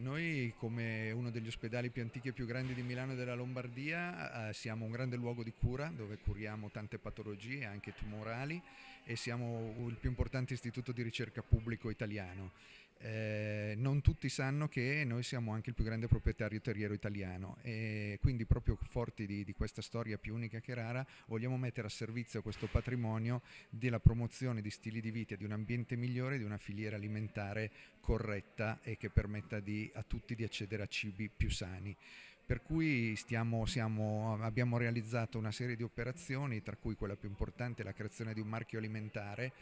noi come uno degli ospedali più antichi e più grandi di Milano e della Lombardia eh, siamo un grande luogo di cura dove curiamo tante patologie, anche tumorali, e siamo il più importante istituto di ricerca pubblico italiano. Eh, non tutti sanno che noi siamo anche il più grande proprietario terriero italiano e quindi proprio forti di, di, questa storia più unica che rara vogliamo mettere a servizio questo patrimonio della promozione di stili di vita, di un ambiente migliore, di una filiera alimentare corretta e che permetta di, a tutti di accedere a cibi più sani. Per cui stiamo, siamo, abbiamo realizzato una serie di operazioni, tra cui quella più importante è la creazione di un marchio alimentare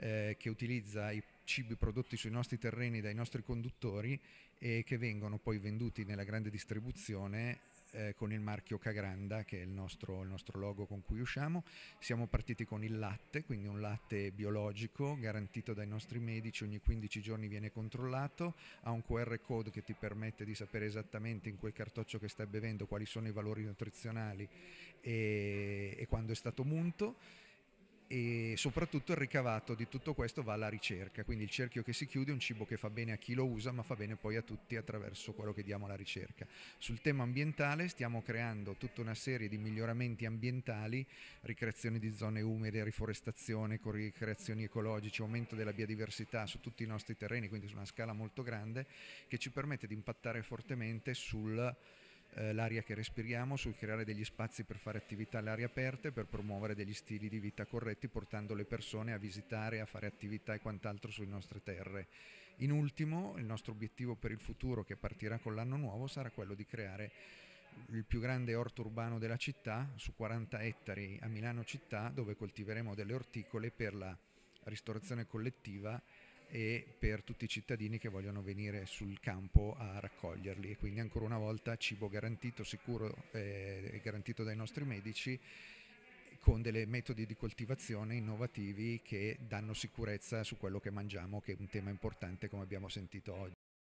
eh, che utilizza i cibi prodotti sui nostri terreni dai nostri conduttori e che vengono poi venduti nella grande distribuzione eh, con il marchio Cagranda che è il nostro, il nostro logo con cui usciamo. Siamo partiti con il latte, quindi un latte biologico garantito dai nostri medici, ogni 15 giorni viene controllato, ha un QR code che ti permette di sapere esattamente in quel cartoccio che stai bevendo quali sono i valori nutrizionali e, e quando è stato munto e soprattutto il ricavato di tutto questo va alla ricerca, quindi il cerchio che si chiude è un cibo che fa bene a chi lo usa ma fa bene poi a tutti attraverso quello che diamo alla ricerca. Sul tema ambientale stiamo creando tutta una serie di miglioramenti ambientali, ricreazione di zone umide, riforestazione, con ricreazioni ecologiche, aumento della biodiversità su tutti i nostri terreni, quindi su una scala molto grande, che ci permette di impattare fortemente sul eh, l'aria che respiriamo, sul creare degli spazi per fare attività all'aria aperta, per promuovere degli stili di vita corretti, portando le persone a visitare, a fare attività e quant'altro sulle nostre terre. In ultimo, il nostro obiettivo per il futuro, che partirà con l'anno nuovo, sarà quello di creare il più grande orto urbano della città, su 40 ettari a Milano città, dove coltiveremo delle orticole per la ristorazione collettiva e per tutti i cittadini che vogliono venire sul campo a raccoglierli. E quindi ancora una volta cibo garantito, sicuro eh, e eh, garantito dai nostri medici con delle metodi di coltivazione innovativi che danno sicurezza su quello che mangiamo, che è un tema importante come abbiamo sentito oggi.